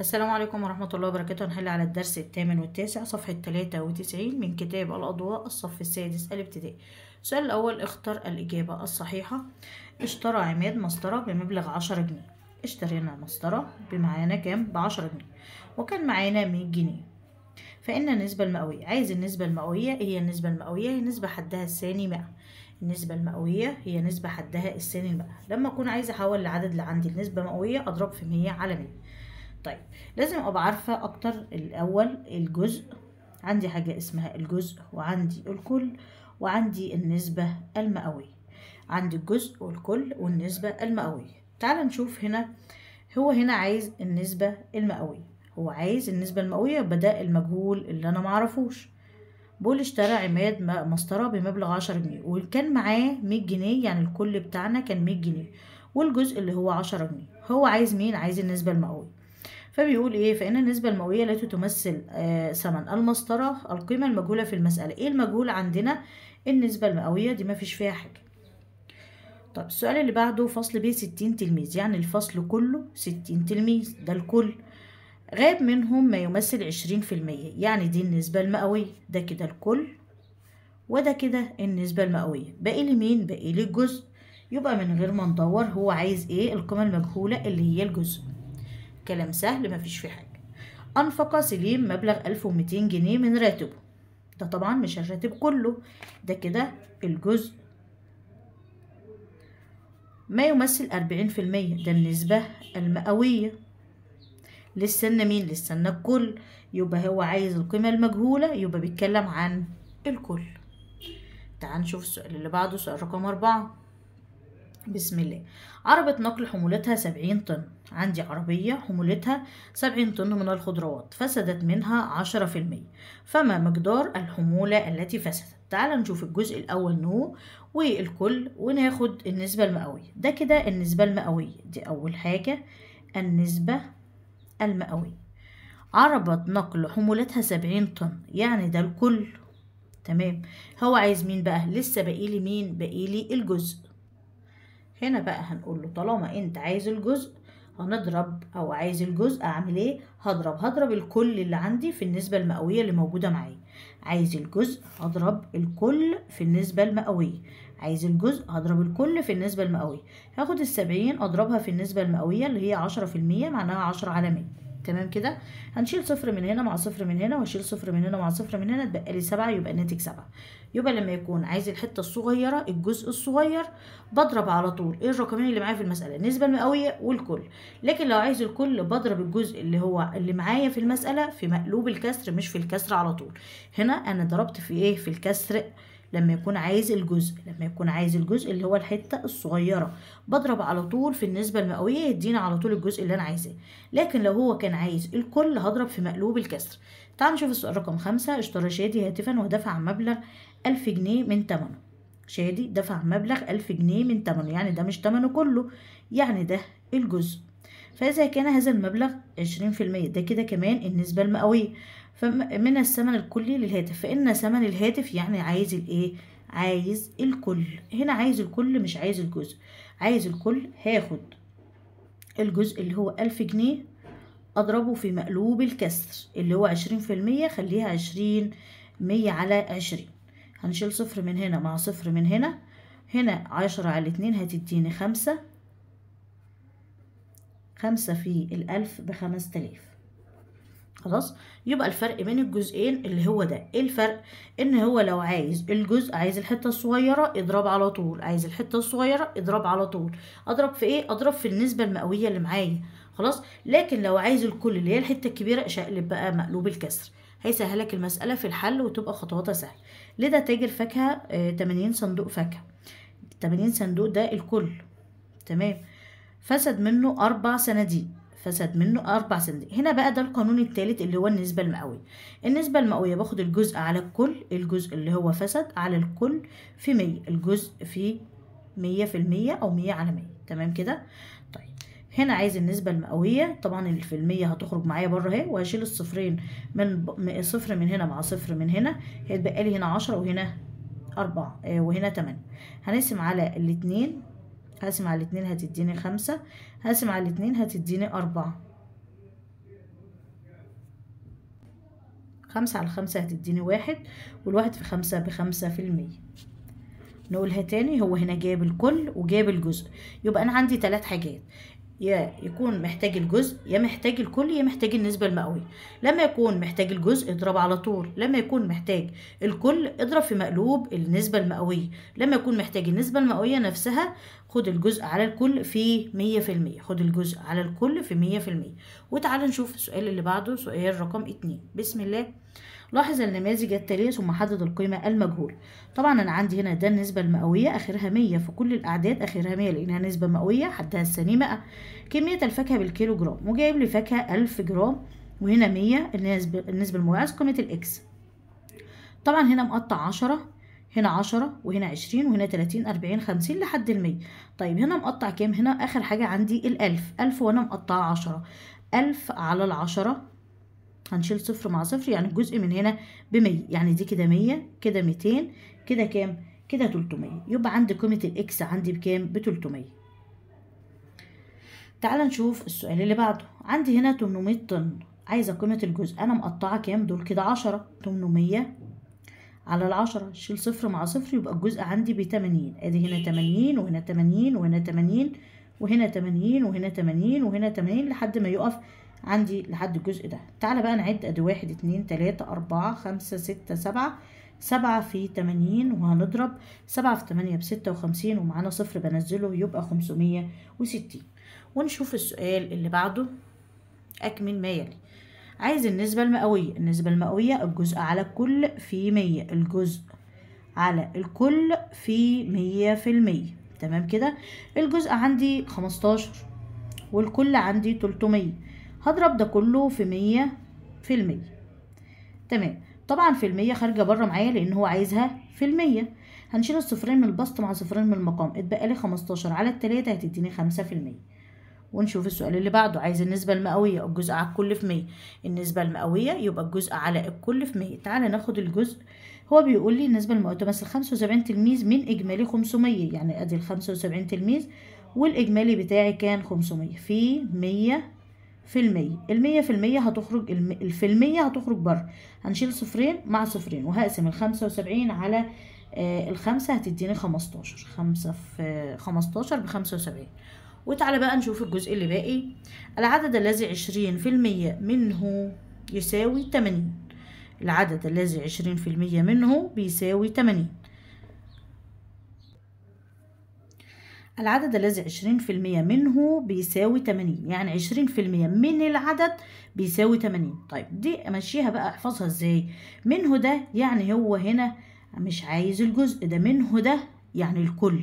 السلام عليكم ورحمة الله وبركاته هنحل على الدرس الثامن والتاسع صفحة تلاتة وتسعين من كتاب الأضواء الصف السادس الابتدائي السؤال الأول اختر الإجابة الصحيحة اشترى عماد مسطرة بمبلغ عشرة جنيه اشترينا مسطرة بمعانا كام بعشرة جنيه وكان معانا مية جنيه فإن النسبة المئوية عايز النسبة المئوية هي النسبة المئوية هي نسبة حدها الثاني مئة النسبة المئوية هي نسبة حدها الثاني مئة لما أكون عايزة أحول العدد اللي عندي لنسبة مئوية أضرب في مية على مية طيب لازم ابقى عارفه اكتر الاول الجزء عندي حاجه اسمها الجزء وعندي الكل وعندي النسبه المئويه عندي الجزء والكل والنسبه المئويه تعال نشوف هنا هو هنا عايز النسبه المئويه هو عايز النسبه المئويه بدأ المجهول اللي انا معرفوش بول اشترى عماد مسطره بمبلغ عشرة جنيه وكان معاه مية جنيه يعني الكل بتاعنا كان مية جنيه والجزء اللي هو عشرة جنيه هو عايز مين عايز النسبه المئويه فبيقول ايه فان النسبه المئويه التي تمثل آه، ثمن المسطره القيمه المجهوله في المساله ايه المجهول عندنا النسبه المئويه دي ما فيش فيها حاجه طب السؤال اللي بعده فصل بيه 60 تلميذ يعني الفصل كله 60 تلميذ ده الكل غاب منهم ما يمثل 20% يعني دي النسبة المئوية ده كده الكل وده كده النسبة المئوية باقي لي مين باقي لي الجزء يبقى من غير ما ندور هو عايز ايه القيمة المجهولة اللي هي الجزء كلام سهل مفيش فيه حاجة أنفق سليم مبلغ 1200 جنيه من راتبه ده طبعا مش الراتب كله ده كده الجزء ما يمثل 40% ده النسبة المئوية للسنة مين للسنة الكل يبقى هو عايز القيمة المجهولة يبقى بيتكلم عن الكل تعال نشوف السؤال اللي بعده سؤال رقم أربعة بسم الله عربة نقل حمولتها 70 طن عندي عربية حمولتها 70 طن من الخضروات فسدت منها 10% فما مقدار الحمولة التي فسدت تعال نشوف الجزء الأول نو والكل وناخد النسبة المئوية ده كده النسبة المئوية دي أول حاجة النسبة المئوية عربة نقل حمولتها 70 طن يعني ده الكل تمام هو عايز مين بقى لسه باقي لي مين باقي لي الجزء هنا بقى هنقول له طالما انت عايز الجزء هنضرب او عايز الجزء اعمل ايه هضرب هضرب الكل اللي عندي في النسبه المئويه اللي موجوده معايا عايز الجزء هضرب الكل في النسبه المئويه عايز الجزء هضرب الكل في النسبه المئويه هاخد السبعين اضربها في النسبه المئويه اللي هي عشرة في المية معناها عشرة على مية تمام كده هنشيل صفر من هنا مع صفر من هنا واشيل صفر من هنا مع صفر من هنا تبقى لي سبعة يبقى الناتج سبعة يبقى لما يكون عايز الحته الصغيره الجزء الصغير بضرب على طول ايه الرقمين اللي معايا في المساله النسبه المئويه والكل لكن لو عايز الكل بضرب الجزء اللي هو اللي معايا في المساله في مقلوب الكسر مش في الكسر على طول هنا انا ضربت في ايه في الكسر لما يكون عايز الجزء لما يكون عايز الجزء اللي هو الحتة الصغيرة بضرب على طول في النسبة المئوية يديني على طول الجزء اللي أنا عايزاه لكن لو هو كان عايز الكل هضرب في مقلوب الكسر تعال نشوف السؤال رقم خمسة اشترى شادي هاتفا ودفع مبلغ ألف جنيه من تمنه شادي دفع مبلغ ألف جنيه من تمنه يعني ده مش تمنه كله يعني ده الجزء فإذا كان هذا المبلغ 20% ده كده كمان النسبة المئوية من الثمن الكلي للهاتف فإن ثمن الهاتف يعني عايز الإيه؟ عايز الكل هنا عايز الكل مش عايز الجزء عايز الكل هاخد الجزء اللي هو ألف جنيه أضربه في مقلوب الكسر اللي هو عشرين في المية خليها عشرين مية على عشرين هنشيل صفر من هنا مع صفر من هنا هنا عشرة على اتنين هتديني خمسة خمسة في الألف بخمس تلاف خلاص يبقى الفرق بين الجزئين اللي هو ده ايه الفرق ان هو لو عايز الجزء عايز الحته الصغيره اضرب على طول عايز الحته الصغيره اضرب على طول اضرب في ايه اضرب في النسبه المئويه اللي معايا خلاص لكن لو عايز الكل اللي هي الحته الكبيره اشقلب بقى مقلوب الكسر هيسهلك المساله في الحل وتبقى خطواتها سهله لذا تاجر فاكهه 80 آه، صندوق فاكهه 80 صندوق ده الكل تمام فسد منه أربع صناديق فسد منه أربع صناديق هنا بقى ده القانون الثالث اللي هو النسبة المئوية النسبة المئوية باخد الجزء على الكل الجزء اللي هو فسد على الكل في مية الجزء في مية في المية أو مية على مية تمام كده طيب هنا عايز النسبة المئوية طبعا في المية هتخرج معايا بره اهي وهشيل الصفرين من صفر من هنا مع صفر من هنا هيتبقى لي هنا عشرة وهنا أربعة آه، وهنا تمانية هنقسم على الاتنين هقسم على الاتنين هتديني خمسة هقسم على الاتنين هتديني أربعة خمسة على خمسة هتديني واحد والواحد في خمسة بخمسة في المية نقولها تاني هو هنا جايب الكل وجايب الجزء يبقى أنا عندي تلات حاجات يا يكون محتاج الجزء يا محتاج الكل يا محتاج النسبة المئوية لما يكون محتاج الجزء اضرب على طول لما يكون محتاج الكل اضرب في مقلوب النسبة المئوية لما يكون محتاج النسبة المئوية نفسها خد الجزء على الكل في مية في المية خد الجزء على الكل في مية في المية وتعالى نشوف السؤال اللي بعده سؤال رقم اتنين بسم الله لاحظ النماذج التالية ثم حدد القيمة المجهولة طبعا أنا عندي هنا ده النسبة المئوية آخرها 100 في كل الأعداد آخرها 100 لأنها نسبة مئوية حدها الثاني 100 كمية الفاكهة بالكيلو جرام وجايب لي فاكهة 1000 جرام وهنا 100 النسبة النسبة الموعظ قيمة الإكس طبعا هنا مقطع 10 هنا 10 وهنا 20 وهنا 30 40 50 لحد ال 100 طيب هنا مقطع كام هنا اخر حاجه عندي ال 1000 1000 وانا مقطعه 10 1000 على العشره 10 هنشيل صفر مع صفر يعني الجزء من هنا بمية يعني دي كده مية كده ميتين كده كام كده تلتمية يبقى عندي قيمة الإكس عندي بكام بتلتمية تعال نشوف السؤال اللي بعده عندي هنا تمنمية طن عايزة قيمة الجزء أنا مقطعة كام دول كده عشرة تمنمية على العشرة شيل صفر مع صفر يبقى الجزء عندي بتمانين ادي هنا تمانين وهنا تمانين وهنا تمانين وهنا تمانين وهنا تمانين وهنا تمانين لحد ما يقف عندي لحد الجزء ده تعالى بقى نعد ادي واحد اتنين تلاتة اربعة خمسة ستة سبعة سبعة في تمانين وهنضرب سبعة في تمانية بستة وخمسين ومعانا صفر بنزله يبقى خمسمية وستين ونشوف السؤال اللي بعده أكمل ما يلي عايز النسبة المئوية النسبة المئوية الجزء على الكل في مية الجزء على الكل في مية في المية تمام كده الجزء عندي خمستاشر والكل عندي تلتمية هضرب ده كله في مية في المية تمام طبعا في المية خارجة بره معايا لأن هو عايزها في المية هنشيل الصفرين من البسط مع صفرين من المقام اتبقى لي خمستاشر على التلاتة هتديني خمسة في المية ونشوف السؤال اللي بعده عايز النسبة المئوية الجزء على الكل في مية النسبة المئوية يبقى الجزء على الكل في مية تعالى ناخد الجزء هو بيقول لي النسبة المئوية تمثل خمسة وسبعين تلميذ من إجمالي خمسمية يعني أدي الخمسة وسبعين تلميذ والإجمالي بتاعي كان خمسمية في مية في المية المية في المية هتخرج في المية هتخرج بره هنشيل صفرين مع صفرين وهقسم الخمسة وسبعين على آه، الخمسة هتديني خمستاشر خمسة في خمستاشر بخمسة وسبعين وتعالى بقى نشوف الجزء اللي باقي العدد الذي عشرين في المية منه يساوي تمانين العدد الذي عشرين في المية منه بيساوي تمانين العدد الذي عشرين في المية منه بيساوي تمانين يعني عشرين في المية من العدد بيساوي تمانين طيب دي امشيها بقى احفظها ازاي منه ده يعني هو هنا مش عايز الجزء ده منه ده يعني الكل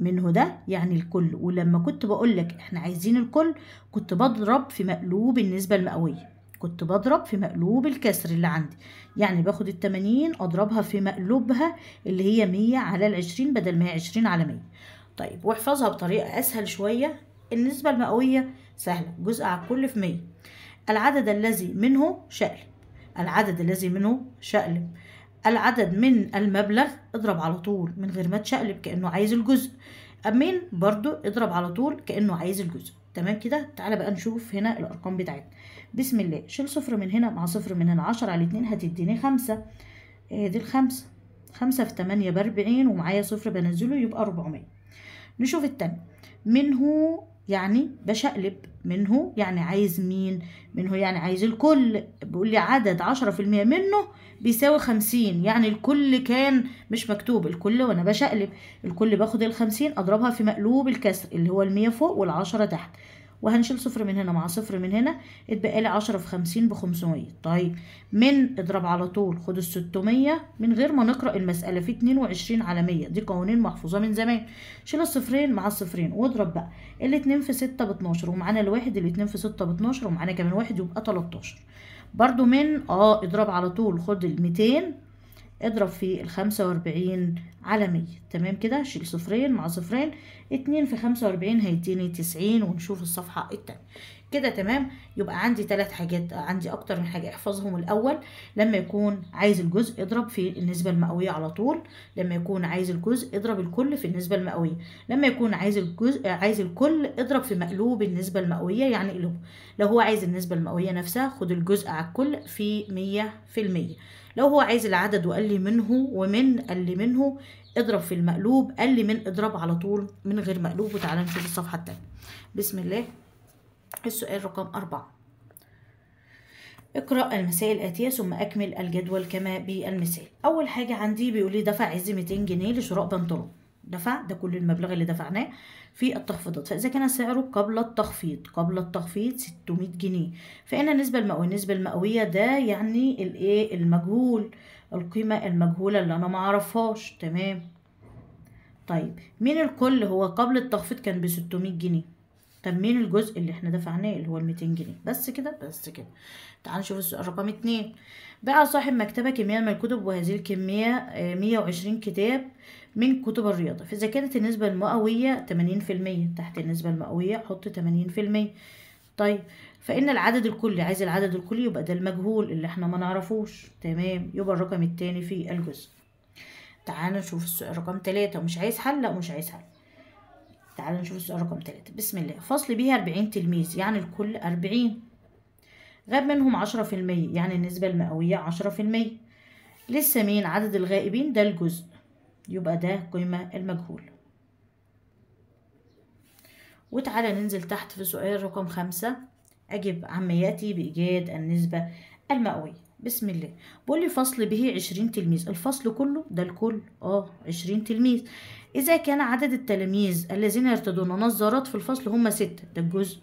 منه ده يعني الكل ولما كنت بقولك احنا عايزين الكل كنت بضرب في مقلوب النسبة المئوية كنت بضرب في مقلوب الكسر اللي عندي يعني باخد التمانين اضربها في مقلوبها اللي هي مية على العشرين بدل ما هي عشرين على مية طيب واحفظها بطريقة اسهل شوية النسبة المئوية سهلة جزء على الكل في مية العدد الذي منه شقلب العدد الذي منه شقلب العدد من المبلغ اضرب على طول من غير ما تشقلب كأنه عايز الجزء أمين برضو اضرب على طول كأنه عايز الجزء تمام كده تعالى بقى نشوف هنا الأرقام بتاعتنا بسم الله شيل صفر من هنا مع صفر من هنا عشرة على اتنين هتديني خمسة ادي آه، الخمسة خمسة في تمانية بأربعين ومعايا صفر بنزله يبقى 400 نشوف التاني منه يعني بشقلب منه يعني عايز مين منه يعني عايز الكل بيقول لي عدد عشرة في المية منه بيساوي خمسين يعني الكل كان مش مكتوب الكل وانا بشقلب الكل باخد الخمسين اضربها في مقلوب الكسر اللي هو المية فوق والعشرة تحت وهنشيل صفر من هنا مع صفر من هنا اتبقى لي 10 في 50 ب 500 طيب من اضرب على طول خد ال 600 من غير ما نقرا المساله في 22 على 100 دي قوانين محفوظه من زمان شيل الصفرين مع الصفرين واضرب بقى الاتنين في 6 ب 12 ومعانا الواحد الاتنين في 6 ب 12 ومعانا كمان واحد يبقى 13 برضو من اه اضرب على طول خد ال 200 اضرب في الخمسة وأربعين على مية تمام كده شيل صفرين مع صفرين اتنين في خمسة وأربعين هيديني تسعين ونشوف الصفحة التانية كده تمام يبقى عندي ثلاث حاجات عندي أكتر من حاجة احفظهم الأول لما يكون عايز الجزء اضرب في النسبة المئوية على طول لما يكون عايز الجزء اضرب الكل في النسبة المئوية لما يكون عايز الجزء عايز الكل اضرب في مقلوب النسبة المئوية يعني قلوب لو هو عايز النسبة المئوية نفسها خد الجزء على الكل في مية في المية لو هو عايز العدد وقال لي منه ومن قال لي منه اضرب في المقلوب قال لي من اضرب على طول من غير مقلوب وتعالى نشوف الصفحة التانية بسم الله السؤال رقم أربعة اقرأ المسائل الآتية ثم أكمل الجدول كما بالمثال أول حاجة عندي بيقول لي دفع عز 200 جنيه لشراء بنطلون دفع ده كل المبلغ اللي دفعناه في التخفيضات فإذا كان سعره قبل التخفيض قبل التخفيض 600 جنيه فإن النسبة المئوية النسبة المئوية ده يعني الإيه المجهول القيمة المجهولة اللي أنا معرفهاش تمام طيب مين الكل هو قبل التخفيض كان ب 600 جنيه طب مين الجزء اللي احنا دفعناه اللي هو ال 200 جنيه بس كده بس كده تعال نشوف السؤال رقم اتنين باع صاحب مكتبة كمية من الكتب وهذه الكمية آه، مية وعشرين كتاب من كتب الرياضة فإذا كانت النسبة المئوية تمانين في المية تحت النسبة المئوية حط تمانين في المية طيب فإن العدد الكلي عايز العدد الكلي يبقى ده المجهول اللي احنا ما نعرفوش تمام يبقى الرقم التاني في الجزء تعال نشوف السؤال رقم تلاتة مش عايز حل لا مش عايز حل تعال نشوف السؤال رقم تلاتة بسم الله فصل بيه أربعين تلميذ يعني الكل أربعين غاب منهم 10% يعني النسبة المئوية 10% لسه مين عدد الغائبين ده الجزء يبقى ده قيمة المجهول وتعالى ننزل تحت في سؤال رقم خمسة أجب عمياتي بإيجاد النسبة المئوية بسم الله بقول لي فصل به عشرين تلميذ الفصل كله ده الكل اه عشرين تلميذ إذا كان عدد التلاميذ الذين يرتدون نظارات في الفصل هم ستة ده الجزء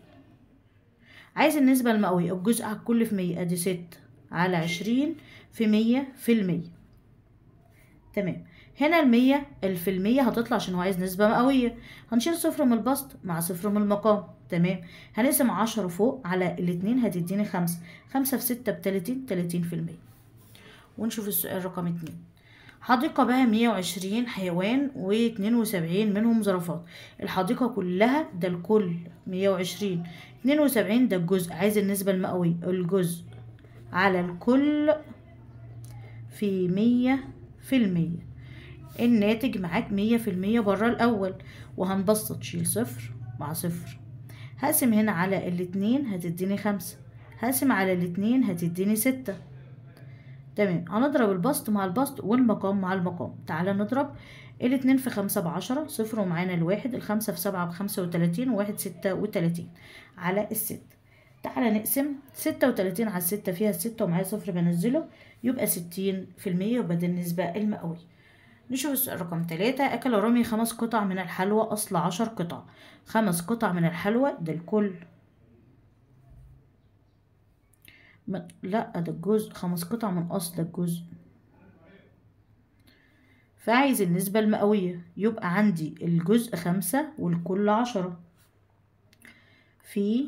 عايز النسبة المئوية الجزء على الكل في مية ادي ستة على عشرين في مية في المية تمام هنا المية في المية هتطلع عشان هو عايز نسبة مئوية هنشيل صفر من البسط مع صفر من المقام تمام هنقسم عشرة فوق على الاتنين هتديني خمسة خمسة في ستة بتلاتين تلاتين في المية ونشوف السؤال رقم اتنين حديقة بها مية وعشرين حيوان واتنين وسبعين منهم زرافات الحديقة كلها ده الكل مية وعشرين اتنين وسبعين ده الجزء عايز النسبة المئوية الجزء على الكل في مية في المية الناتج معاك مية في المية بره الأول وهنبسط شيل صفر مع صفر هقسم هنا على الاتنين هتديني خمسة هقسم على الاتنين هتديني ستة تمام هنضرب البسط مع البسط والمقام مع المقام تعالى نضرب الاتنين في خمسة بعشرة صفر ومعانا الواحد الخمسة في سبعة بخمسة وتلاتين وواحد ستة وتلاتين على الست تعالى نقسم ستة وتلاتين على الستة فيها الستة ومعايا صفر بنزله يبقى ستين في المية يبقى النسبة المئوية نشوف السؤال رقم تلاتة أكل رامي خمس قطع من الحلوى أصل عشر قطع خمس قطع من الحلوى ده الكل من... لا ده الجزء خمس قطع من أصل ده الجزء فعايز النسبة المئوية يبقى عندي الجزء خمسة والكل عشرة في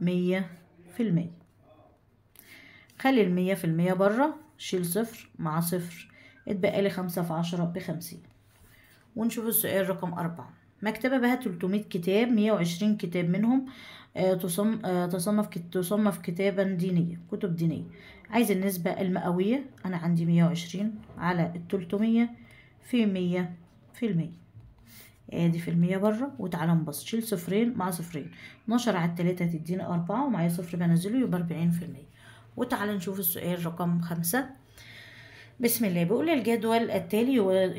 مية في المية خلي المية في المية بره شيل صفر مع صفر اتبقى لي خمسة في عشرة بخمسين ونشوف السؤال رقم أربعة مكتبة بها 300 كتاب 120 كتاب منهم آه، آه، تصنف تصنف كتابا دينية كتب دينية عايز النسبة المئوية أنا عندي 120 على التلتمية 300 في 100 في المية ادي في المية بره وتعالى نبص شيل صفرين مع صفرين اتناشر على التلاتة تدينا اربعة ومعايا صفر بنزله يبقى اربعين في المية وتعالى نشوف السؤال رقم خمسة بسم الله بيقول الجدول التالي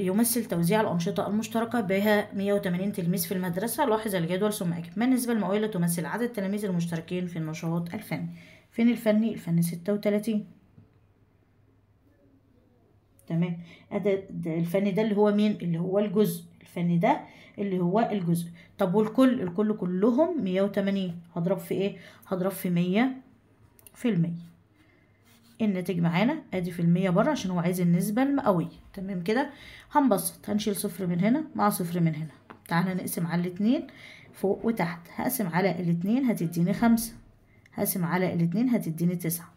يمثل توزيع الأنشطة المشتركة بها 180 تلميذ في المدرسة لاحظ الجدول ثم أكد ما النسبة المؤولة تمثل عدد التلاميذ المشتركين في النشاط الفني فين الفني؟ الفني 36 تمام الفني ده اللي هو مين؟ اللي هو الجزء الفني ده اللي هو الجزء طب والكل الكل كلهم مية وتمانين هضرب في ايه هضرب في مية في المية الناتج معانا ادي في المية بره عشان هو عايز النسبة المئوية تمام كده هنبسط هنشيل صفر من هنا مع صفر من هنا تعالى نقسم على الاتنين فوق وتحت هقسم على الاتنين هتديني خمسة هقسم على الاتنين هتديني تسعة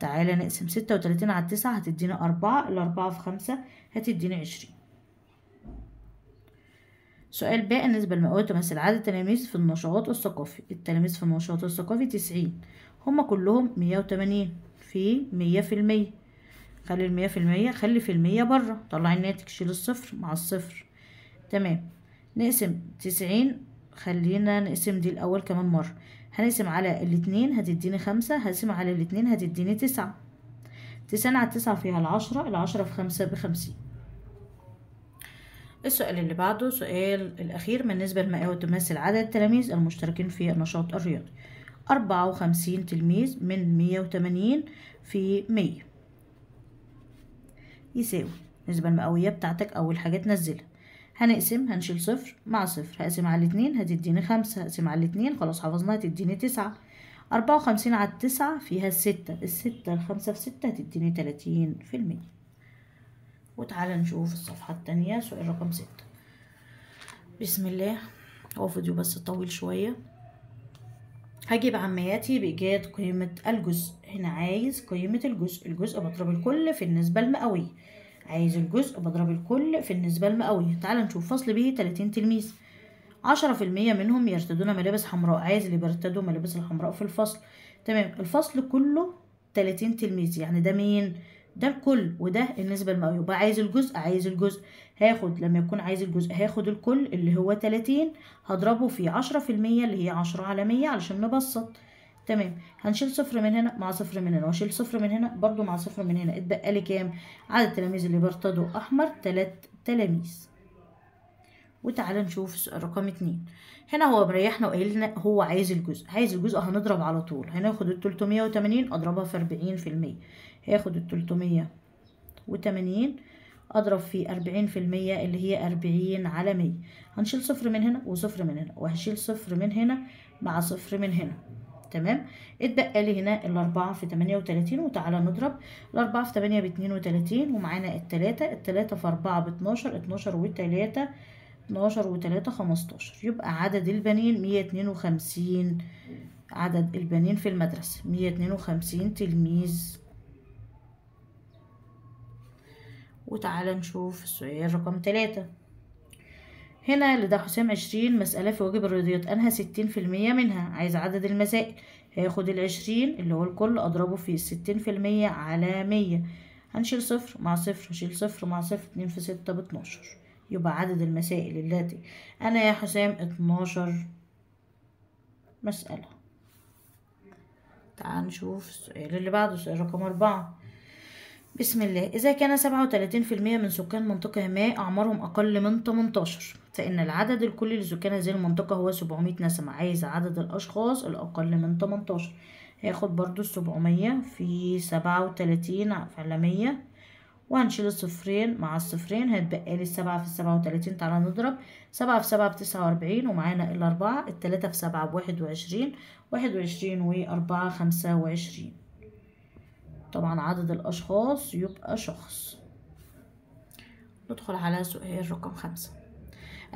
تعالى نقسم ستة وتلاتين على التسعة هتديني أربعة الأربعة في خمسة هتديني عشرين سؤال ب النسبة المئوية تمثل عدد التلاميذ في النشاط الثقافي التلاميذ في النشاط الثقافي تسعين هما كلهم مية وتمانين في مية في المية خلي المية في المية خلي في المية برا طلع الناتج شيل الصفر مع الصفر تمام نقسم تسعين خلينا نقسم دي الأول كمان مرة هنقسم على الاتنين هتديني خمسة هقسم على الاتنين هتديني تسعة تسعة على تسعة فيها العشرة العشرة في خمسة بخمسين السؤال اللي بعده سؤال الأخير بالنسبة لمئاوي تمثل عدد التلاميذ المشتركين في النشاط الرياضي أربعة وخمسين تلميذ من مية وتمانين في مية يساوي النسبة المئوية بتاعتك أول حاجة تنزلها هنقسم هنشيل صفر مع صفر هقسم على الاتنين هتديني خمسة هقسم على الاتنين خلاص حفظنا هتديني تسعة أربعة وخمسين على التسعة فيها الستة الستة الخمسة في ستة هتديني تلاتين في المية وتعالى نشوف الصفحة التانية سؤال رقم ستة بسم الله هو فيديو بس طويل شوية هجيب عمياتي بإيجاد قيمة الجزء هنا عايز قيمة الجزء الجزء بضرب الكل في النسبة المئوية عايز الجزء بضرب الكل في النسبة المئوية تعالى نشوف فصل به 30 تلميذ عشرة في المية منهم يرتدون ملابس حمراء عايز اللي بيرتدوا ملابس الحمراء في الفصل تمام الفصل كله تلاتين تلميذ يعني ده مين ده الكل وده النسبة المئوية يبقى عايز الجزء عايز الجزء هاخد لما يكون عايز الجزء هاخد الكل اللي هو تلاتين هضربه في عشرة في المية اللي هي عشرة على مية علشان نبسط تمام هنشيل صفر من هنا مع صفر من هنا واشيل صفر من هنا برضو مع صفر من هنا اتبقى لي كام عدد التلاميذ اللي برتدوا احمر تلات تلاميذ وتعالى نشوف رقم اتنين هنا هو مريحنا وقال لنا هو عايز الجزء عايز الجزء هنضرب على طول هناخد ال 380 اضربها في 40 في المية هاخد ال 380 اضرب في 40 في المية اللي هي 40 على 100 هنشيل صفر من هنا وصفر من هنا وهشيل صفر من هنا مع صفر من هنا تمام اتبقى لي هنا الأربعة في تمانية وتلاتين وتعالى نضرب الأربعة في تمانية باتنين وتلاتين ومعانا التلاتة التلاتة في 12 باتناشر اتناشر وتلاتة اتناشر وتلاتة خمستاشر يبقى عدد البنين مية اتنين وخمسين عدد البنين في المدرسة مية اتنين وخمسين تلميذ وتعالى نشوف السؤال رقم تلاتة هنا اللي ده حسام عشرين مسألة في واجب الرياضيات أنهى ستين في المية منها عايز عدد المسائل هياخد العشرين اللي هو الكل أضربه في ستين في المية على مية هنشيل صفر مع صفر هشيل صفر مع صفر اتنين في ستة باتناشر يبقى عدد المسائل التي أنا يا حسام اتناشر مسألة تعال نشوف السؤال اللي بعده السؤال رقم أربعة بسم الله إذا كان سبعة وتلاتين في المية من سكان منطقة ما أعمارهم أقل من تمنتاشر فإن العدد الكلي لسكان هذه المنطقة هو سبعمية نسمة عايز عدد الأشخاص الأقل من تمنتاشر هاخد برضو السبعمية في سبعة وتلاتين على مية وهنشيل الصفرين مع الصفرين هتبقى لي سبعة في سبعة وتلاتين تعالى نضرب سبعة في سبعة بتسعة وأربعين ومعانا الأربعة التلاتة في سبعة بواحد وعشرين واحد وعشرين وأربعة خمسة وعشرين طبعا عدد الأشخاص يبقى شخص ندخل على سؤال رقم خمسة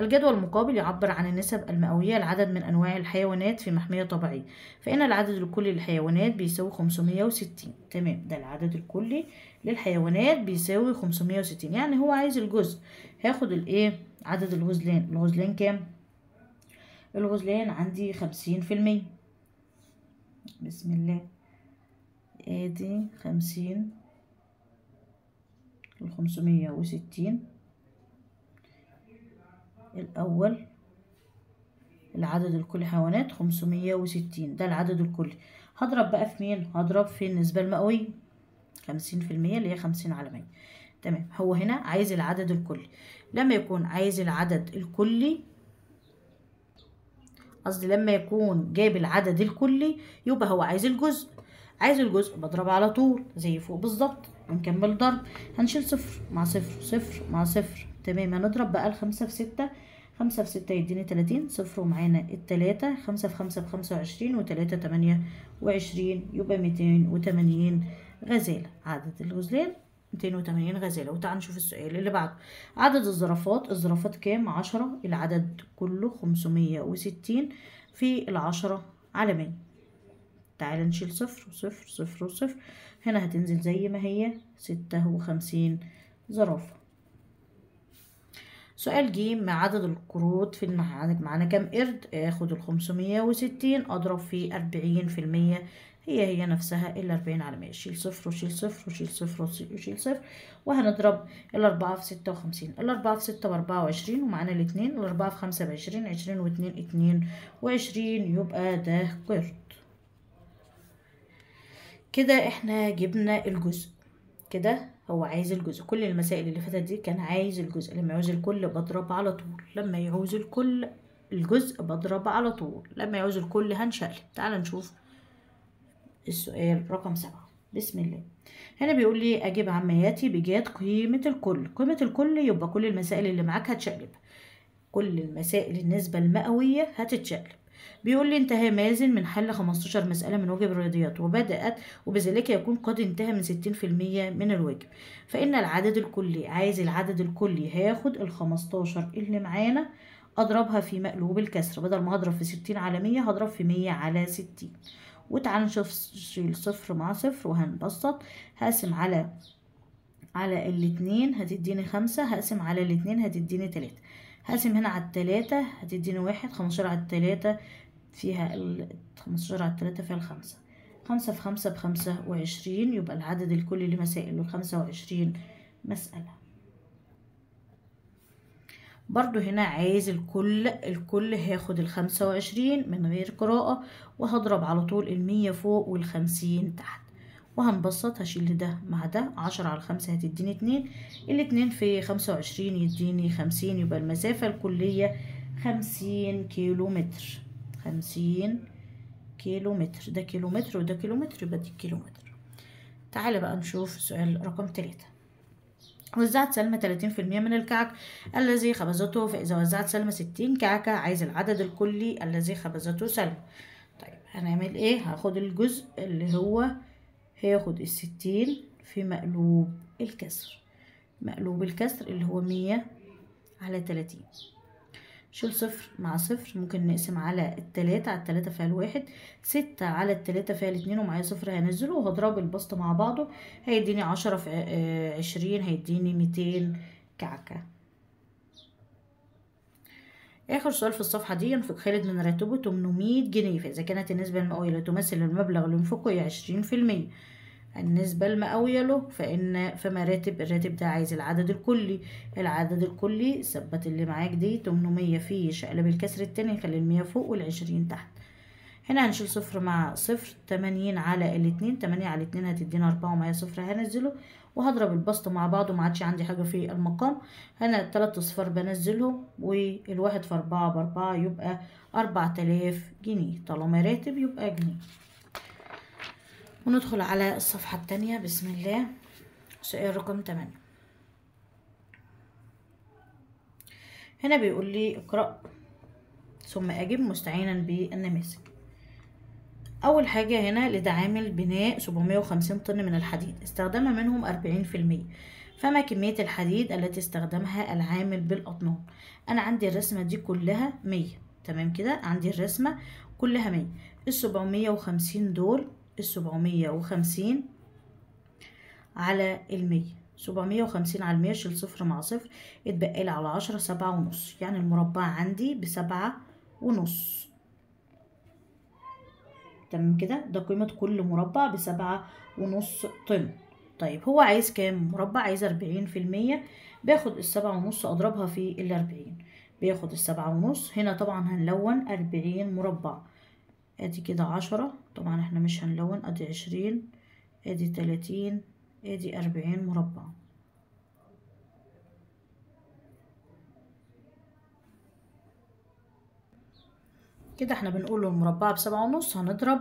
الجدول المقابل يعبر عن النسب المئوية لعدد من أنواع الحيوانات في محمية طبيعية فإن العدد الكلي للحيوانات بيساوي 560 تمام ده العدد الكلي للحيوانات بيساوي 560 يعني هو عايز الجزء هاخد الايه عدد الغزلان الغزلان كام الغزلان عندي 50% بسم الله ادي 50 الخمسمية وستين الأول العدد الكلي حيوانات خمسمية وستين ده العدد الكلي هضرب بقى في مين هضرب في النسبة المئوية خمسين في المية اللي هي خمسين على مية تمام هو هنا عايز العدد الكلي لما يكون عايز العدد الكلي قصدي لما يكون جايب العدد الكلي يبقى هو عايز الجزء عايز الجزء بضرب على طول زي فوق بالظبط هنكمل ضرب هنشيل صفر مع صفر صفر مع صفر تمام هنضرب بقى الخمسة في ستة خمسة في ستة يديني تلاتين صفر ومعانا التلاتة خمسة في خمسة بخمسة وعشرين وتلاتة تمانية وعشرين يبقى ميتين وتمانين غزالة عدد الغزلان ميتين وتمانين غزالة وتعال نشوف السؤال اللي بعده عدد الزرافات الزرافات كام عشرة العدد كله خمسمية وستين في العشرة علامين تعال نشيل صفر وصفر صفر وصفر هنا هتنزل زي ما هي ستة وخمسين زرافة سؤال ج عدد القروض في المعانا معانا كام قرد اخد آه، الخمسمية وستين اضرب في اربعين في المية هي هي نفسها الاربعين على مية شيل صفر وشيل صفر وشيل صفر وشيل صفر وهنضرب الاربعة في ستة وخمسين الاربعة في ستة ب وعشرين ومعانا الاتنين الاربعة في خمسة 20 عشرين واتنين اتنين وعشرين يبقى ده قرد كده احنا جبنا الجزء كده هو عايز الجزء كل المسائل اللي فاتت دي كان عايز الجزء لما يعوز الكل بضرب على طول لما يعوز الكل الجزء بضرب على طول لما يعوز الكل هنشقلب تعال نشوف السؤال رقم سبعة بسم الله هنا بيقول لي اجيب عمياتي بجاد قيمة الكل قيمة الكل يبقى كل المسائل اللي معاك هتشقلب كل المسائل النسبة المئوية هتتشقلب بيقول لي انتهى مازن من حل 15 مسألة من واجب الرياضيات وبدأت وبذلك يكون قد انتهى من 60% من الواجب فإن العدد الكلي عايز العدد الكلي هياخد ال 15 اللي معانا أضربها في مقلوب الكسر بدل ما هضرب في 60 على 100 هضرب في 100 على 60 وتعال نشوف شيل صفر مع صفر وهنبسط هقسم على على الاتنين هتديني خمسة هقسم على الاتنين هتديني تلاتة هقسم هنا على التلاتة هتديني واحد خمستاشر على التلاتة فيها ال خمستاشر على التلاتة فيها الخمسة خمسة في خمسة بخمسة وعشرين يبقى العدد الكلي لمسائل الخمسة وعشرين مسألة برضو هنا عايز الكل الكل هاخد الخمسة وعشرين من غير قراءة وهضرب على طول المية فوق والخمسين تحت وهنبسط هشيل ده مع ده عشرة على خمسة هتديني اتنين الاتنين في خمسة وعشرين يديني خمسين يبقى المسافة الكلية خمسين كيلو متر خمسين كيلو متر ده كيلو متر وده كيلو متر يبقى دي كيلو متر تعالى بقى نشوف سؤال رقم تلاتة وزعت سلمى تلاتين في المية من الكعك الذي خبزته فإذا وزعت سلمى ستين كعكة عايز العدد الكلي الذي خبزته سلمى طيب هنعمل ايه هاخد الجزء اللي هو هياخد الستين في مقلوب الكسر مقلوب الكسر اللي هو مية على تلاتين شيل صفر مع صفر ممكن نقسم على التلاتة على التلاتة فيها الواحد ستة على التلاتة فيها الاتنين ومعايا صفر هنزله وهضرب البسط مع بعضه هيديني عشرة في آه، عشرين هيديني ميتين كعكة آخر سؤال في الصفحة دي ينفق خالد من راتبه 800 جنيه فإذا كانت النسبة المئوية لتمثل تمثل المبلغ اللي ينفقه عشرين في المية النسبة المئوية له فإن فما راتب الراتب ده عايز العدد الكلي العدد الكلي ثبت اللي معاك دي 800 في شقلب الكسر التاني خلي المية فوق والعشرين تحت هنا هنشيل صفر مع صفر تمانين على الاتنين تمانية على الاتنين هتدينا أربعة ومية صفر هنزله وهضرب البسط مع بعضه ما عادش عندي حاجه في المقام هنا التلات اصفار بنزلهم والواحد في اربعة باربعة يبقى 4000 جنيه طالما راتب يبقى جنيه وندخل على الصفحه التانية بسم الله سؤال رقم تمانية هنا بيقول لي اقرأ ثم أجب مستعينا بالنماذج أول حاجة هنا لدعامل بناء 750 طن من الحديد استخدم منهم 40% فما كمية الحديد التي استخدمها العامل بالأطنان أنا عندي الرسمة دي كلها 100 تمام كده عندي الرسمة كلها 100 ال 750 دول ال 750 على المية 100 750 على المية شيل صفر مع صفر اتبقى لي على عشرة سبعة ونص يعني المربع عندي بسبعة ونص تمام كده ده قيمة كل مربع بسبعة ونص طن طيب هو عايز كام مربع عايز أربعين في المية باخد السبعة ونص أضربها في الأربعين باخد السبعة ونص هنا طبعا هنلون أربعين مربع ادي كده عشرة طبعا احنا مش هنلون ادي عشرين ادي تلاتين ادي أربعين مربع كده احنا بنقول له المربعة بسبعة ونص هنضرب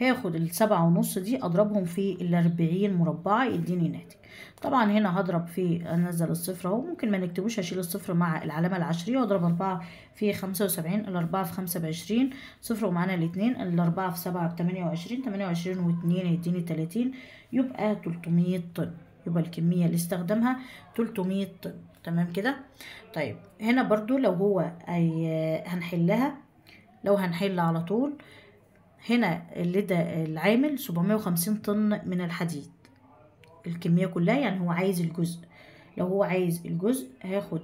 هاخد السبعة ونص دي اضربهم في الاربعين مربع يديني ناتج طبعا هنا هضرب في انزل الصفر اهو ممكن ما نكتبوش هشيل الصفر مع العلامة العشرية واضرب اربعة في خمسة وسبعين الاربعة في خمسة بعشرين صفر ومعانا الاتنين الاربعة في سبعة بتمانية وعشرين تمانية وعشرين واتنين يديني تلاتين يبقى تلتمية طن يبقى الكمية اللي استخدمها تلتمية طن تمام كده طيب هنا برضو لو هو هنحلها لو هنحل على طول هنا ده العامل 750 طن من الحديد الكمية كلها يعني هو عايز الجزء لو هو عايز الجزء هاخد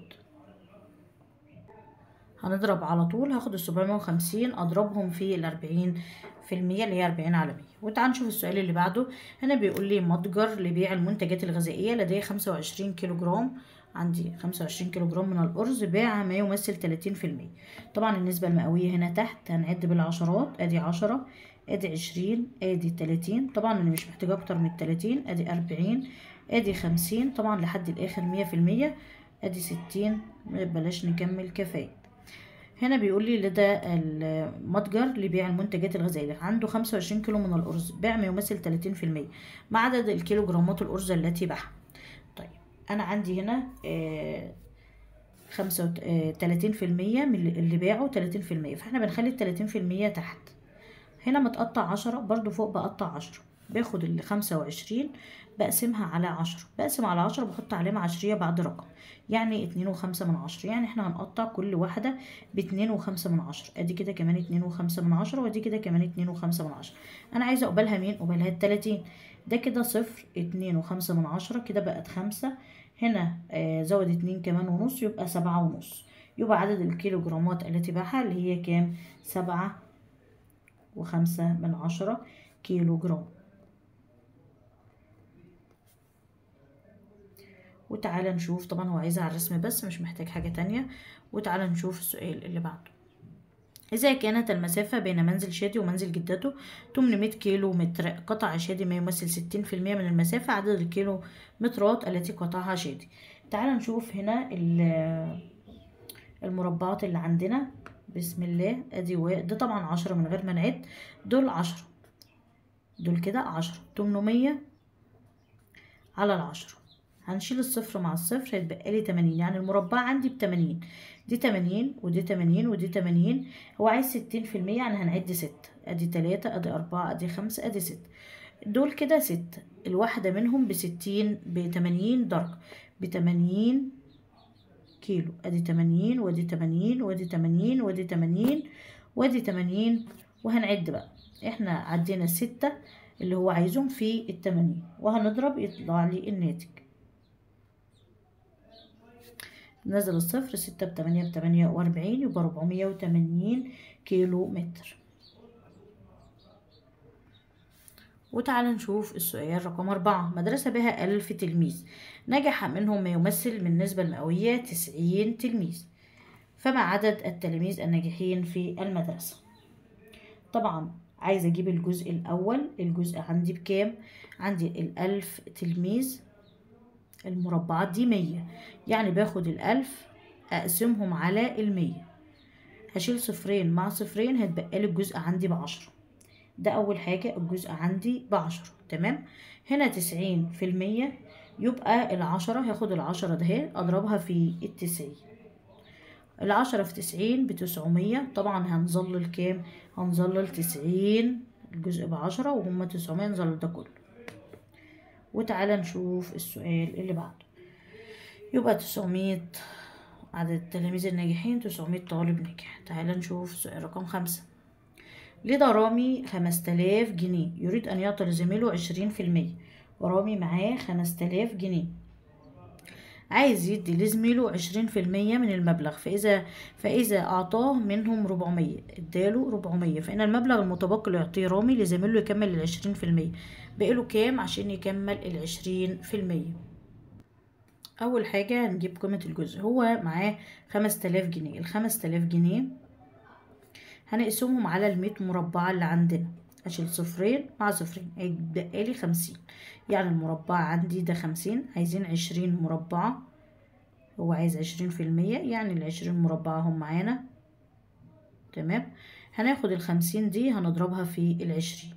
هنضرب على طول هاخد السبعمية وخمسين اضربهم في الاربعين في المية اللي هي اربعين على مية وتعال نشوف السؤال اللي بعده هنا بيقول لي متجر لبيع المنتجات الغذائية لديه خمسة وعشرين كيلو جرام عندي 25 كيلو جرام من الأرز باع ما يمثل 30% طبعا النسبة المئوية هنا تحت هنعد بالعشرات ادي عشرة ادي عشرين ادي تلاتين طبعا اللي مش محتاجة اكتر من التلاتين ادي أربعين ادي خمسين طبعا لحد الآخر مية في المية ادي ستين بلاش نكمل كفاية هنا بيقول لي لدى المتجر لبيع المنتجات الغذائية عنده 25 كيلو من الأرز بيع ما يمثل 30% ما عدد الكيلوغرامات الأرز التي باعها انا عندي هنا آه، خمسة آه، تلاتين في المية من اللي باعوا تلاتين في المية فاحنا بنخلي التلاتين في المية تحت هنا متقطع عشرة برضو فوق بقطع عشرة باخد الخمسة وعشرين بقسمها على عشرة بقسم على عشرة بحط علامة عشرية بعد رقم يعني اتنين وخمسة من عشرة يعني احنا هنقطع كل واحدة باتنين وخمسة من عشرة ادي كده كمان اتنين وخمسة من عشرة وادي كده كمان اتنين وخمسة من عشرة انا عايزة اقبلها مين اقبلها التلاتين ده كده صفر اتنين وخمسة من عشرة كده بقت خمسة هنا آه، زود اتنين كمان ونص يبقى سبعة ونص يبقى عدد الكيلوجرامات التي باعها اللي هي كام سبعة وخمسة من عشرة كيلو جرام وتعالى نشوف طبعا هو عايزها على الرسم بس مش محتاج حاجة تانية وتعالى نشوف السؤال اللي بعده إذا كانت المسافة بين منزل شادي ومنزل جدته 800 كيلو متر قطع شادي ما يمثل 60% من المسافة عدد الكيلو مترات التي قطعها شادي تعال نشوف هنا المربعات اللي عندنا بسم الله ادي واحد ده طبعا عشرة من غير ما نعد دول عشرة دول كده عشرة تمنمية على العشرة هنشيل الصفر مع الصفر هيتبقى لي تمانين يعني المربع عندي بتمانين دي 80 ودي 80 ودي 80 هو عايز 60% يعني هنعد 6 ادي 3 ادي 4 ادي 5 ادي 6 دول كده 6 الواحدة منهم بستين بتمانين درجة بتمانين كيلو ادي تمانين وادي تمانين وادي تمانين وادي تمانين وادي تمانين وهنعد بقى احنا عدينا ستة اللي هو عايزهم في التمانين وهنضرب يطلع لي الناتج نزل الصفر ستة بتمانية بتمانية وأربعين يبقى ربعمية وتمانين كيلو متر وتعالى نشوف السؤال رقم أربعة مدرسة بها ألف تلميذ نجح منهم ما يمثل من نسبة المئوية تسعين تلميذ فما عدد التلاميذ الناجحين في المدرسة طبعا عايزة أجيب الجزء الأول الجزء عندي بكام عندي الألف تلميذ المربعات دي مية يعني باخد الألف أقسمهم على المية هشيل صفرين مع صفرين هتبقالي الجزء عندي بعشرة ده أول حاجة الجزء عندي بعشرة تمام هنا تسعين في المية يبقى العشرة هاخد العشرة ده أضربها في التسعين العشرة في تسعين بتسعمية طبعا هنظلل كام هنظلل تسعين الجزء بعشرة وهما تسعمية نظلل ده كله وتعالى نشوف السؤال اللي بعده يبقى تسعمية عدد التلاميذ الناجحين تسعمية طالب ناجح تعالى نشوف سؤال رقم خمسة لدى رامي خمستلاف جنيه يريد أن يعطي لزميله عشرين في المية ورامي معاه خمستلاف جنيه عايز يدي لزميله عشرين في المية من المبلغ فإذا فإذا أعطاه منهم ربعمية اداله ربعمية فإن المبلغ المتبقي اللي يعطيه رامي لزميله يكمل العشرين في المية بقاله كام عشان يكمل العشرين في المية اول حاجة نجيب قيمة الجزء هو معاه خمس تلاف جنيه الخمس تلاف جنيه هنقسمهم على المية مربعة اللي عندنا اشيل صفرين مع صفرين هيتبقى لي خمسين يعني المربع عندي ده خمسين عايزين عشرين مربعة هو عايز عشرين في المية يعني العشرين مربعة هم معانا تمام هناخد الخمسين دي هنضربها في العشرين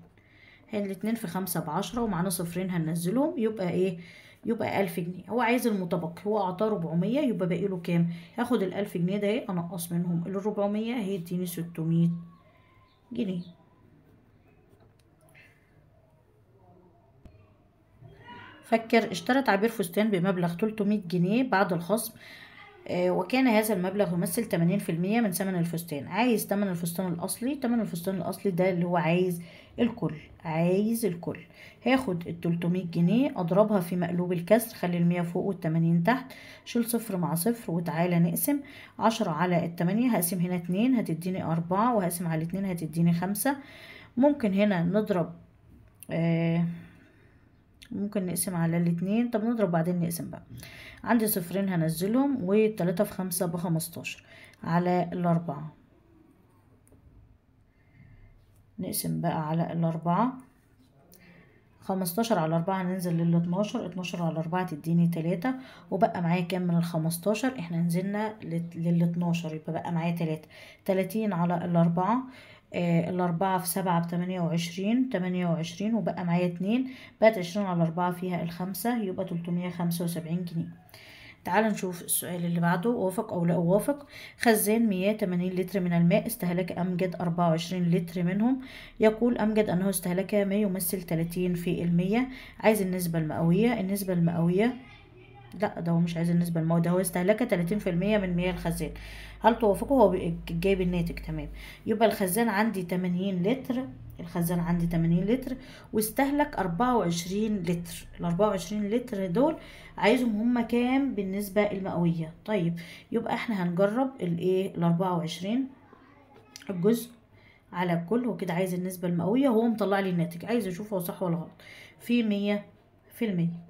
الاتنين في خمسة 10 ومعانا صفرين هننزلهم يبقى ايه يبقى 1000 جنيه هو عايز المتبقي هو أعطاه 400 يبقى باقي له كام هاخد ال 1000 جنيه ده ايه أنقص منهم ال 400 هيديني 600 جنيه فكر اشترت عبير فستان بمبلغ 300 جنيه بعد الخصم آه، وكان هذا المبلغ يمثل 80% من ثمن الفستان عايز ثمن الفستان الاصلي ثمن الفستان الاصلي ده اللي هو عايز الكل عايز الكل هاخد ال 300 جنيه اضربها في مقلوب الكسر خلي المية فوق والتمانين تحت شيل صفر مع صفر وتعالى نقسم عشرة على التمانية هقسم هنا اتنين هتديني اربعة وهقسم على اتنين هتديني خمسة ممكن هنا نضرب آه ممكن نقسم على الاتنين طب نضرب بعدين نقسم بقى عندي صفرين هنزلهم والتلاتة في خمسة بخمستاشر على الأربعة نقسم بقى على الأربعة خمستاشر على أربعة هننزل للاتناشر اتناشر على أربعة تديني تلاتة وبقى معايا كام من الخمستاشر احنا نزلنا للاتناشر يبقى بقى معايا تلاتة تلاتين على الأربعة آه، الأربعة في سبعة بتمانية وعشرين تمانية وعشرين وبقى معايا اتنين بقت عشرين على أربعة فيها الخمسة يبقى تلتمية خمسة وسبعين جنيه تعال نشوف السؤال اللي بعده وافق أو لا أوافق خزان 180 لتر من الماء استهلك أمجد 24 لتر منهم يقول أمجد أنه استهلك ما يمثل 30 في المية عايز النسبة المئوية النسبة المئوية لا ده هو مش عايز النسبه ده هو استهلكه 30% من مياه الخزان هل توافقه هو جايب الناتج تمام يبقى الخزان عندي 80 لتر الخزان عندي 80 لتر واستهلك 24 لتر ال 24 لتر دول عايزهم هما كام بالنسبه المئويه طيب يبقى احنا هنجرب الايه ال 24 الجزء على الكل وكده عايز النسبه المئويه وهو مطلع لي الناتج عايز اشوف هو صح ولا غلط في 100 في المية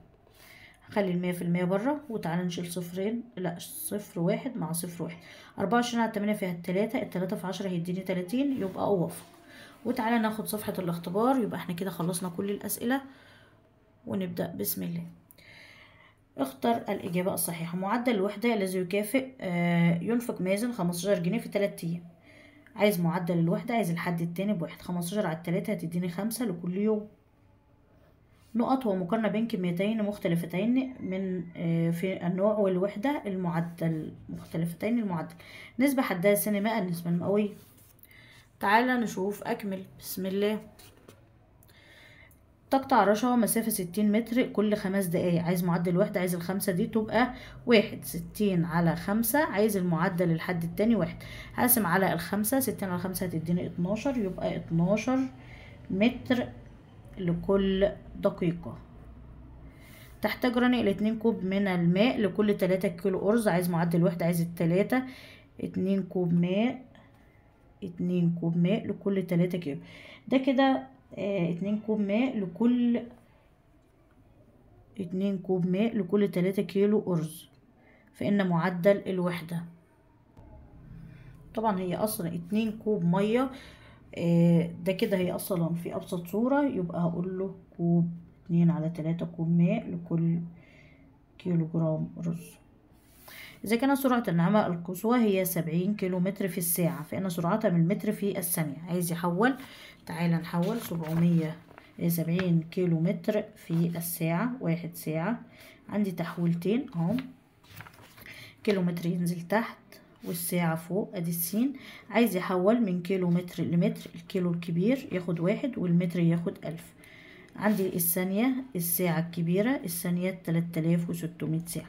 هخلي المية في المية بره وتعالى نشيل صفرين لا صفر واحد مع صفر واحد أربعة وعشرين على تمانية فيها التلاتة التلاتة في عشرة هيديني تلاتين يبقى أوافق وتعالى ناخد صفحة الاختبار يبقى احنا كده خلصنا كل الأسئلة ونبدأ بسم الله اختر الإجابة الصحيحة معدل الوحدة الذي يكافئ آه، ينفق مازن خمستاشر جنيه في تلات أيام عايز معدل الوحدة عايز الحد التاني بواحد خمستاشر على التلاتة هتديني خمسة لكل يوم نقط ومقارنة بين كميتين مختلفتين من آه، في النوع والوحدة المعدل مختلفتين المعدل نسبة حدها السينماء النسبة المئوية تعالى نشوف أكمل بسم الله تقطع رشوة مسافة ستين متر كل خمس دقايق عايز معدل واحد عايز الخمسة دي تبقى واحد ستين على خمسة عايز المعدل الحد التاني واحد هقسم على الخمسة ستين على خمسة هتديني اتناشر يبقى اتناشر متر لكل دقيقة تحت جراني إلى اتنين كوب من الماء لكل تلاتة كيلو أرز عايز معدل واحدة عايز التلاتة اتنين كوب ماء اتنين كوب ماء لكل تلاتة كيلو ده كده اه اتنين كوب ماء لكل اتنين كوب ماء لكل تلاتة كيلو أرز فإن معدل الوحدة طبعا هي أصلا اتنين كوب مية آه، ده كده اصلا في أبسط صورة يبقى هقول له كوب اتنين على تلاتة كوب ماء لكل كيلو جرام رز إذا كان سرعة النعمة القصوى هي سبعين كيلو متر في الساعة فإن سرعتها من متر في الثانية عايز يحول تعالى نحول سبعمية سبعين كيلو متر في الساعة واحد ساعة عندي تحويلتين اهم كيلو متر ينزل تحت والساعة فوق ادي السين عايز يحول من كيلو متر لمتر الكيلو الكبير ياخد واحد والمتر ياخد ألف عندي الثانية الساعة الكبيرة الثانية تلات آلاف وستمية ساعة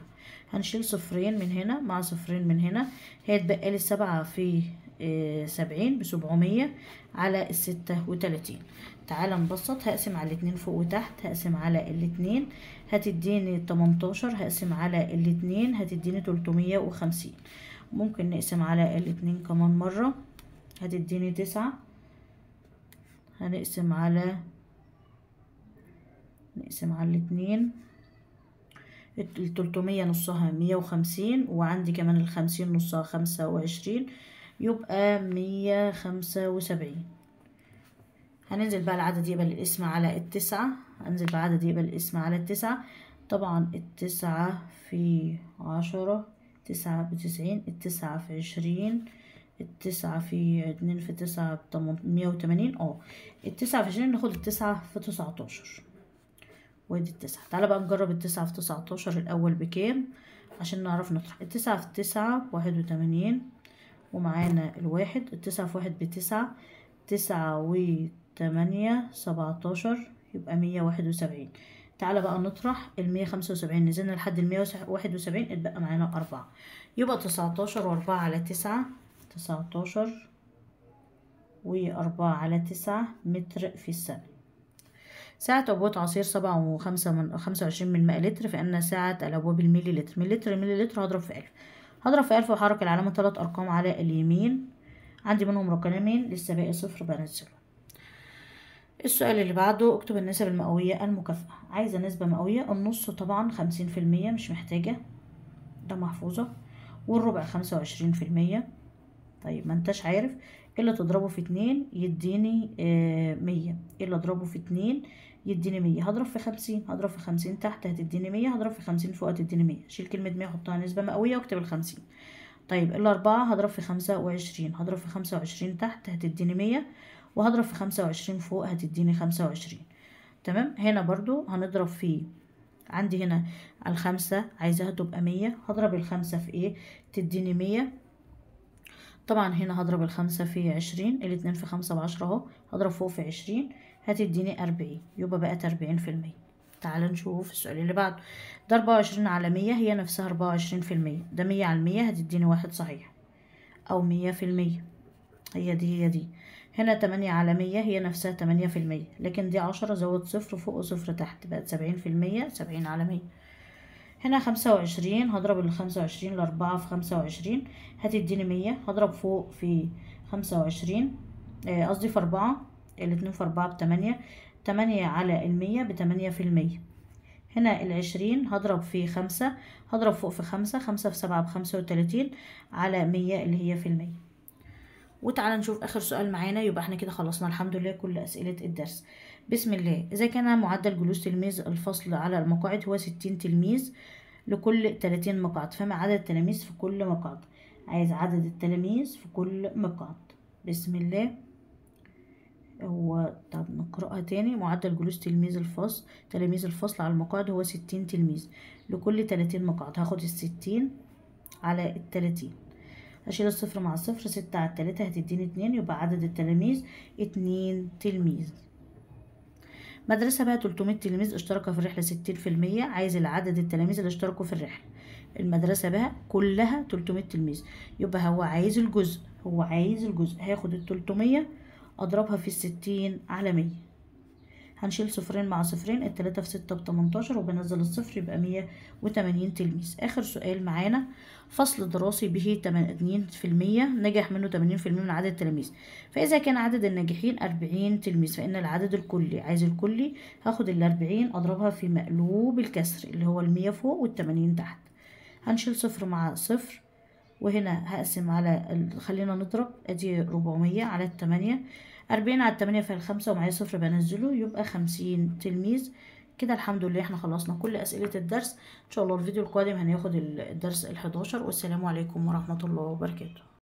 هنشيل صفرين من هنا مع صفرين من هنا هيتبقى لي سبعة في آه، سبعين بسبعمية على الستة وتلاتين تعالى نبسط هقسم على الاتنين فوق وتحت هقسم على الاتنين هتديني تمنتاشر هقسم على الاتنين هتديني تلتمية وخمسين ممكن نقسم على الاتنين كمان مرة هتديني تسعة هنقسم على نقسم على الاتنين التلتمية نصها مية وخمسين وعندي كمان الخمسين نصها خمسة وعشرين يبقى مية خمسة وسبعين هننزل بقى العدد يبقى الاسم على التسعة هنزل بعدد يبقى الاسم على التسعة طبعا التسعة في عشرة تسعة بتسعين التسعة في عشرين التسعة في اتنين في تسعة مية وتمانين اه التسعة في عشرين ناخد التسعة في تسعتاشر وادي التسعة تعالى بقى نجرب التسعة في تسعتاشر الأول بكام عشان نعرف نطرح التسعة في تسعة واحد وتمانين ومعانا الواحد التسعة في واحد بتسعة تسعة وتمانية سبعتاشر يبقى مية واحد وسبعين تعالى بقى نطرح المية خمسة وسبعين نزلنا لحد المية واحد وسبعين اتبقى معانا أربعة يبقى تسعتاشر وأربعة على تسعة تسعتاشر وأربعة على تسعة متر في السنة ساعة أبوات عصير سبعة وخمسة من خمسة وعشرين من مائة لتر فإن ساعة الأبواب الميلي لتر من لتر ملي لتر هضرب في ألف هضرب في ألف وحرك العلامة تلات أرقام على اليمين عندي منهم رقمين لسه باقي صفر بنزله السؤال اللي بعده اكتب النسب المئوية المكافأة عايزة نسبة مئوية النص طبعا خمسين في المية مش محتاجة ده محفوظة والربع خمسة وعشرين في المية طيب ما انتش عارف إيه اللي تضربه في اتنين يديني اه مية إيه اللي اضربه في اتنين يديني مية هضرب في خمسين هضرب في خمسين تحت هتديني مية هضرب في خمسين فوق هتديني مية شيل كلمة مية حطها نسبة مئوية واكتب الخمسين طيب الأربعة هضرب في خمسة وعشرين هضرب في خمسة وعشرين تحت هتديني مية وهضرب في خمسة وعشرين فوق هتديني خمسة وعشرين تمام هنا برضو هنضرب في عندي هنا الخمسة عايزاها تبقى مية هضرب الخمسة في ايه تديني مية طبعا هنا هضرب الخمسة في عشرين الاتنين في خمسة بعشرة اهو هضرب فوق في عشرين هتديني أربعين يبقى بقت أربعين في المية تعال نشوف السؤال اللي بعده ده أربعة وعشرين على مية هي نفسها أربعة وعشرين في المية ده مية على المية هتديني واحد صحيح أو مية في المية هي دي هي دي هنا تمانية على مية هي نفسها تمانية في المية لكن دي عشرة زود صفر فوق صفر تحت بقت سبعين في المية سبعين على مية هنا خمسة وعشرين هضرب الخمسة وعشرين لأربعة في خمسة وعشرين هتديني مية هضرب فوق في خمسة وعشرين آه، قصدي في أربعة الاتنين في أربعة بتمانية تمانية على المية بتمانية في المية هنا العشرين هضرب في خمسة هضرب فوق في خمسة خمسة في سبعة بخمسة وتلاتين على مية اللي هي في المية وتعالى نشوف اخر سؤال معانا يبقى احنا كده خلصنا الحمد لله كل اسئله الدرس بسم الله اذا كان معدل جلوس تلميذ الفصل على المقاعد هو ستين تلميذ لكل تلاتين مقعد فما عدد التلاميذ في كل مقعد عايز عدد التلاميذ في كل مقعد بسم الله هو طب نقرأها تاني معدل جلوس تلميذ الفصل تلاميذ الفصل على المقاعد هو ستين تلميذ لكل تلاتين مقعد هاخد الستين على التلاتين اشيل الصفر مع الصفر ستة على التلاتة هتديني اتنين يبقى عدد التلاميذ اتنين تلميذ مدرسة بقى تلتمية تلميذ اشتركوا في الرحلة ستين في المية عايز العدد التلاميذ اللي اشتركوا في الرحلة المدرسة بقى كلها تلتمية تلميذ يبقى هو عايز الجزء هو عايز الجزء هاخد التلتمية اضربها في الستين على مية هنشيل صفرين مع صفرين التلاتة في ستة بتمنتاشر وبنزل الصفر يبقى مية وتمانين تلميذ آخر سؤال معانا فصل دراسي به تمانين في المية نجح منه تمانين في المية من عدد التلاميذ فإذا كان عدد الناجحين أربعين تلميذ فإن العدد الكلي عايز الكلي هاخد الأربعين أضربها في مقلوب الكسر اللي هو المية فوق والتمانين تحت هنشيل صفر مع صفر وهنا هقسم على خلينا نضرب ادي 400 على التمانية أربعين على التمانية في الخمسة ومعايا صفر بنزله يبقى خمسين تلميذ كده الحمد لله احنا خلصنا كل أسئلة الدرس إن شاء الله الفيديو القادم هناخد الدرس الحداشر والسلام عليكم ورحمة الله وبركاته